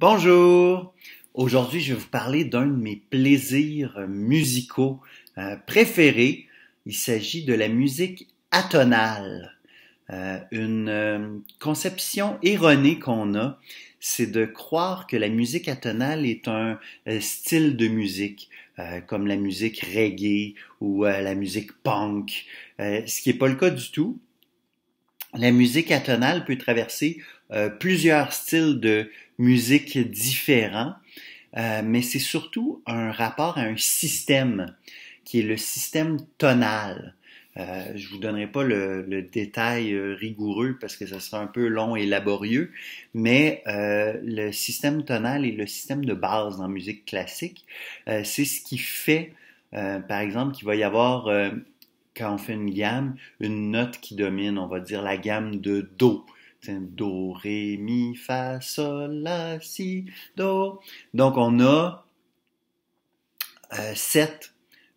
Bonjour! Aujourd'hui, je vais vous parler d'un de mes plaisirs musicaux euh, préférés. Il s'agit de la musique atonale. Euh, une euh, conception erronée qu'on a, c'est de croire que la musique atonale est un style de musique, comme la musique reggae ou la musique punk, ce qui n'est pas le cas du tout. La musique atonale peut traverser plusieurs styles de musique différent, euh, mais c'est surtout un rapport à un système qui est le système tonal. Je euh, je vous donnerai pas le, détail euh, rigoureux parce que ça sera un peu long et laborieux, mais le système tonal est le système de base en musique classique. c'est ce qui fait, par exemple, qu'il va y avoir, quand on fait une gamme, une note qui domine, on va dire la gamme de Do. Do, Ré, Mi, Fa, Sol, La, Si, Do. Donc on a euh, sept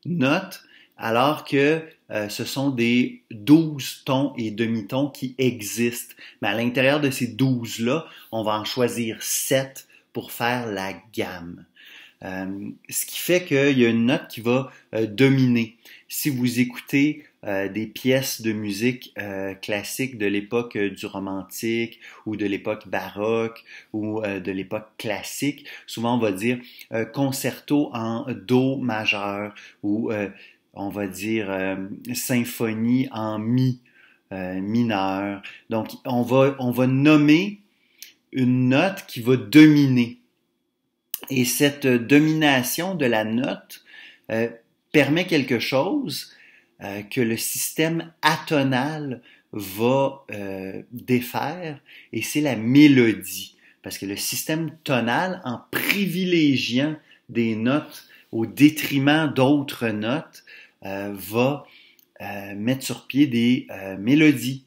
notes alors que euh, ce sont des douze tons et demi-tons qui existent. Mais à l'intérieur de ces douze là on va en choisir sept pour faire la gamme. Euh, ce qui fait qu'il y a une note qui va dominer. Si vous écoutez euh, des pièces de musique euh, classique de l'époque euh, du romantique ou de l'époque baroque ou de l'époque classique. Souvent, on va dire concerto en Do majeur ou on va dire symphonie en Mi mineur. Donc, on va, on va nommer une note qui va dominer. Et cette domination de la note permet quelque chose euh, que le système atonal va euh, défaire, et c'est la mélodie. Parce que le système tonal, en privilégiant des notes au détriment d'autres notes, euh, va mettre sur pied des mélodies.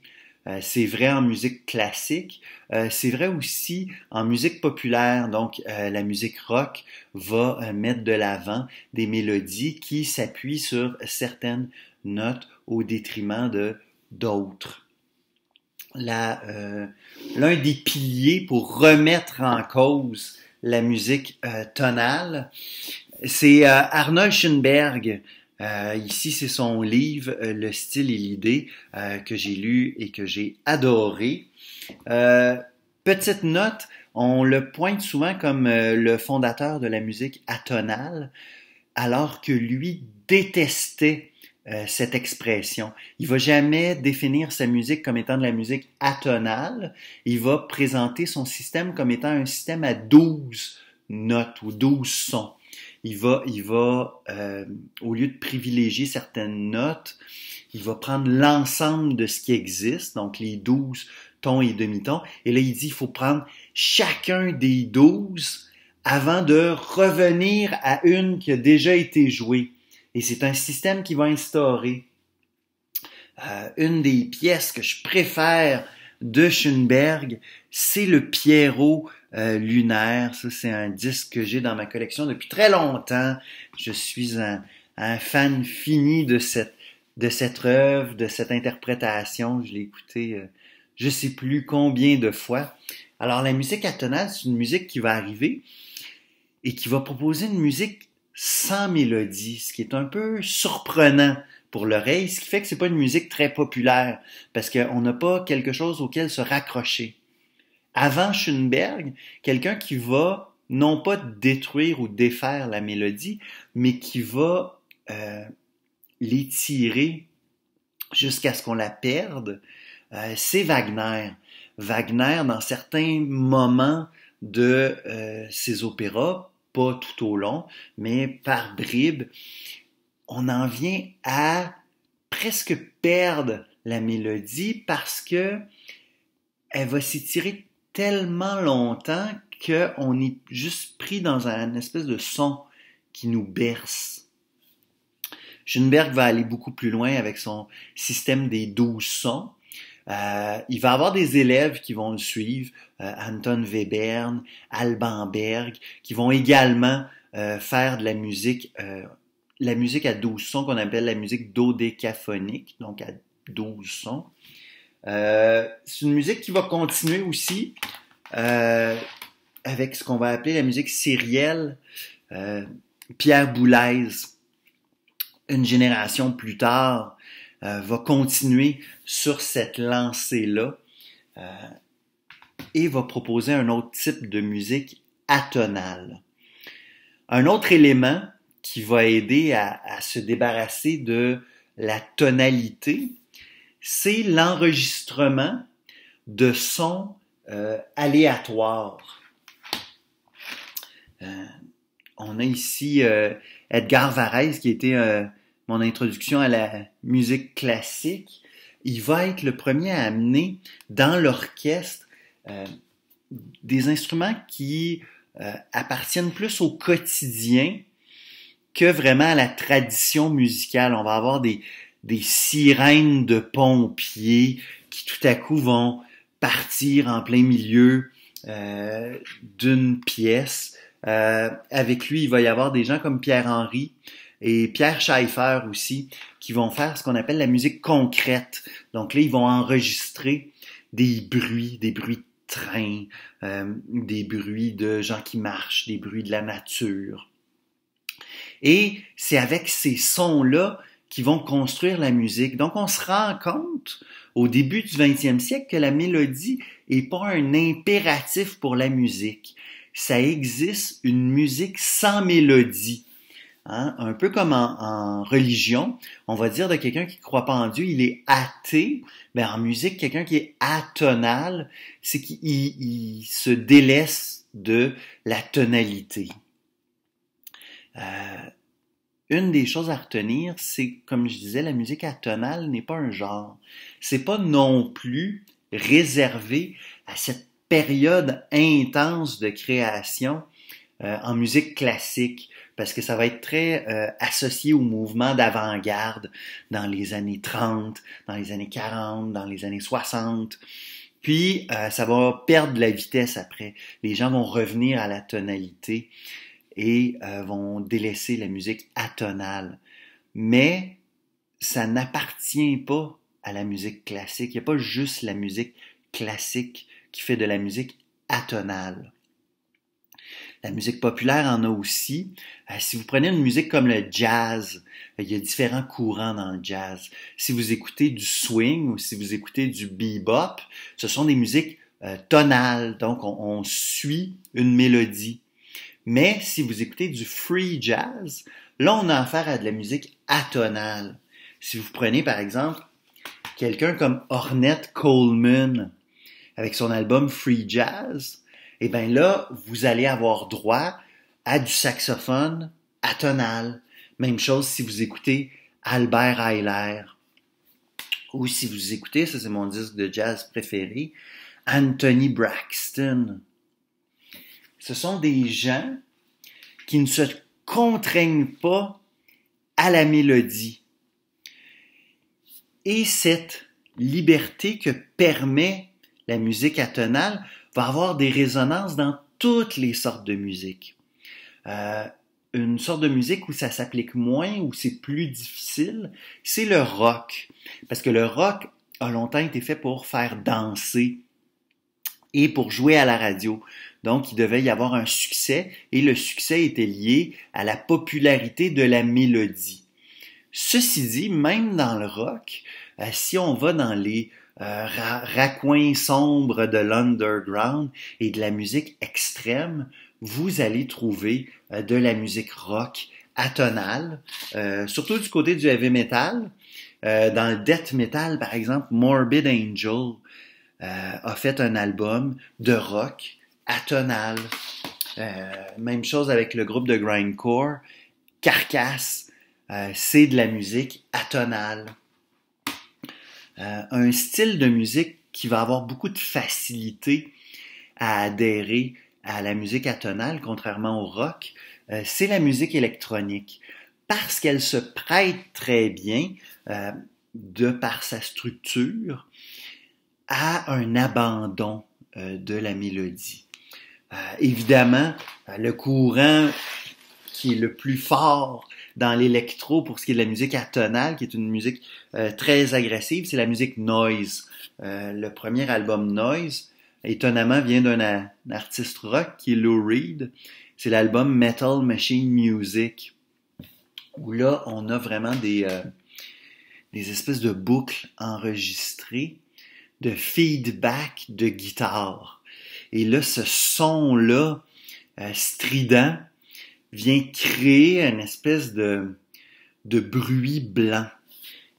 Euh, c'est vrai en musique classique, euh, c'est vrai aussi en musique populaire. Donc, euh, la musique rock va mettre de l'avant des mélodies qui s'appuient sur certaines notes au détriment de d'autres. L'un des piliers pour remettre en cause la musique tonale, c'est Arnold Schoenberg, euh, ici, c'est son livre euh, Le style et l'idée euh, que j'ai lu et que j'ai adoré. petite note, on le pointe souvent comme le fondateur de la musique atonale, alors que lui détestait cette expression. Il va jamais définir sa musique comme étant de la musique atonale. Il va présenter son système comme étant un système à 12 notes ou douze sons il va, il va euh, au lieu de privilégier certaines notes, il va prendre l'ensemble de ce qui existe, donc les 12 tons et demi-tons, et là il dit qu'il faut prendre chacun des 12 avant de revenir à une qui a déjà été jouée. Et c'est un système qui va instaurer. Euh, une des pièces que je préfère de Schoenberg, c'est le Pierrot euh, lunaire. Ça, c'est un disque que j'ai dans ma collection depuis très longtemps. Je suis un, fan fini de cette de cette œuvre, de cette interprétation. Je l'ai écouté euh, je sais plus combien de fois. Alors la musique atonale, c'est une musique qui va arriver et qui va proposer une musique sans mélodie, ce qui est un peu surprenant pour l'oreille, ce qui fait que c'est pas une musique très populaire parce qu'on n'a pas quelque chose auquel se raccrocher avant Schoenberg, quelqu'un qui va non pas détruire ou défaire la mélodie, mais qui va euh, l'étirer jusqu'à ce qu'on la perde, euh, c'est Wagner. Wagner, dans certains moments de euh, ses opéras, pas tout au long, mais par bribes, on en vient à presque perdre la mélodie parce que elle va s'étirer tellement longtemps qu'on est juste pris dans un espèce de son qui nous berce. Schoenberg va aller beaucoup plus loin avec son système des douze sons. Euh, il va avoir des élèves qui vont le suivre, euh, Anton Webern, Alban Berg, qui vont également euh, faire de la musique, la musique à douze sons qu'on appelle la musique dodécaphonique, donc à douze sons. Euh, c'est une musique qui va continuer aussi euh, avec ce qu'on va appeler la musique sérielle. Euh, Pierre Boulez, une génération plus tard, va continuer sur cette lancée-là et va proposer un autre type de musique atonale. Un autre élément qui va aider à se débarrasser de la tonalité, c'est l'enregistrement de sons euh, aléatoires. Euh, on a ici euh, Edgar Varese qui était mon introduction à la musique classique. Il va être le premier à amener dans l'orchestre des instruments qui appartiennent plus au quotidien que vraiment à la tradition musicale. On va avoir des, des sirènes de pompiers qui tout à coup vont partir en plein milieu euh, d'une pièce. Euh, avec lui, il va y avoir des gens comme Pierre henri et Pierre Schaeffer aussi qui vont faire ce qu'on appelle la musique concrète. Donc là, ils vont enregistrer des bruits, des bruits de train, euh, des bruits de gens qui marchent, des bruits de la nature. Et c'est avec ces sons-là qui vont construire la musique. Donc, on se rend compte au début du 20e siècle que la mélodie n'est pas un impératif pour la musique. Ça existe une musique sans mélodie. Hein. Un peu comme en, religion, on va dire de quelqu'un qui ne croit pas en Dieu, il est athée. mais ben, en musique, quelqu'un qui est atonal, c'est qu'il se délaisse de la tonalité. Euh, une des choses à retenir, c'est, comme je disais, la musique atonale n'est pas un genre. C'est pas non plus réservé à cette période intense de création euh, en musique classique, parce que ça va être très euh, associé au mouvement d'avant-garde dans les années 30, dans les années 40, dans les années 60. Puis, euh, ça va perdre de la vitesse après. Les gens vont revenir à la tonalité et euh, vont délaisser la musique atonale. Mais ça n'appartient pas à la musique classique. Il n'y a pas juste la musique classique qui fait de la musique atonale. La musique populaire en a aussi. Euh, si vous prenez une musique comme le jazz, euh, il y a différents courants dans le jazz. Si vous écoutez du swing ou si vous écoutez du bebop, ce sont des musiques tonales. Donc, on suit une mélodie. Mais si vous écoutez du free jazz, là, on a affaire à de la musique atonale. Si vous prenez, par exemple, quelqu'un comme Ornette Coleman, avec son album Free Jazz, eh bien là, vous allez avoir droit à du saxophone atonal. Même chose si vous écoutez Albert Eiler. Ou si vous écoutez, ça c'est mon disque de jazz préféré, Anthony Braxton. Ce sont des gens qui ne se contraignent pas à la mélodie. Et cette liberté que permet la musique atonale va avoir des résonances dans toutes les sortes de musique. Euh, une sorte de musique où ça s'applique moins, où c'est plus difficile, c'est le rock. Parce que le rock a longtemps été fait pour faire danser et pour jouer à la radio. Donc, il devait y avoir un succès et le succès était lié à la popularité de la mélodie. Ceci dit, même dans le rock, euh, si on va dans les euh, raccoins sombres de l'underground et de la musique extrême, vous allez trouver euh, de la musique rock atonale, surtout du côté du heavy metal. dans le death metal, par exemple, Morbid Angel, euh, a fait un album de rock atonal. Euh, même chose avec le groupe de grindcore, Carcasse. Euh, c'est de la musique atonale. un style de musique qui va avoir beaucoup de facilité à adhérer à la musique atonale, contrairement au rock, c'est la musique électronique. Parce qu'elle se prête très bien, de par sa structure, à un abandon euh, de la mélodie. Euh, évidemment, euh, le courant qui est le plus fort dans l'électro pour ce qui est de la musique atonale, qui est une musique très agressive, c'est la musique noise. le premier album Noise, étonnamment, vient d'un artiste rock qui est Lou Reed. C'est l'album Metal Machine Music, où là, on a vraiment des, des espèces de boucles enregistrées de feedback de guitare. Et là, ce son-là, euh, strident, vient créer une espèce de, de bruit blanc.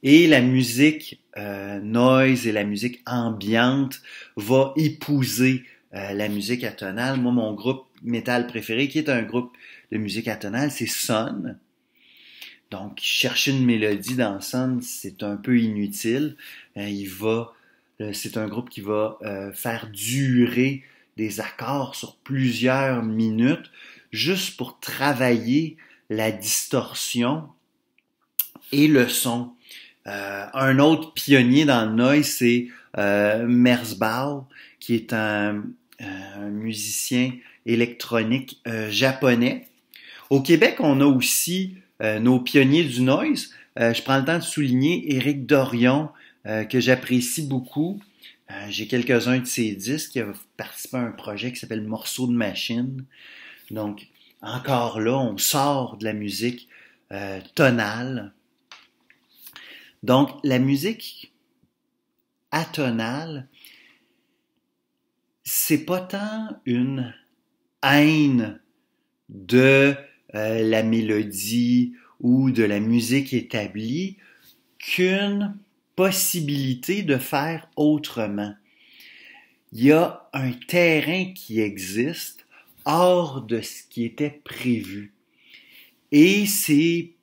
Et la musique euh, noise et la musique ambiante va épouser euh, la musique atonale. Moi, mon groupe métal préféré, qui est un groupe de musique atonale, c'est Son. Donc, chercher une mélodie dans Sun c'est un peu inutile. il va euh, c'est un groupe qui va euh, faire durer des accords sur plusieurs minutes juste pour travailler la distorsion et le son. Euh, un autre pionnier dans le noise, c'est euh, qui est un, musicien électronique japonais. Au Québec, on a aussi nos pionniers du noise. je prends le temps de souligner Éric Dorion, euh, que j'apprécie beaucoup. Euh, j'ai quelques-uns de ces disques. qui ont participé à un projet qui s'appelle Morceaux de machine. Donc, encore là, on sort de la musique euh, tonale. Donc, la musique atonale, c'est pas tant une haine de la mélodie ou de la musique établie qu'une possibilité de faire autrement. Il y a un terrain qui existe hors de ce qui était prévu. Et c'est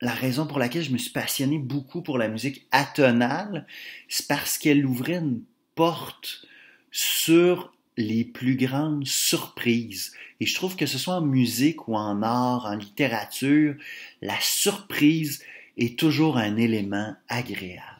la raison pour laquelle je me suis passionné beaucoup pour la musique atonale, c'est parce qu'elle ouvrait une porte sur les plus grandes surprises. Et je trouve que ce soit en musique ou en art, en littérature, la surprise est toujours un élément agréable.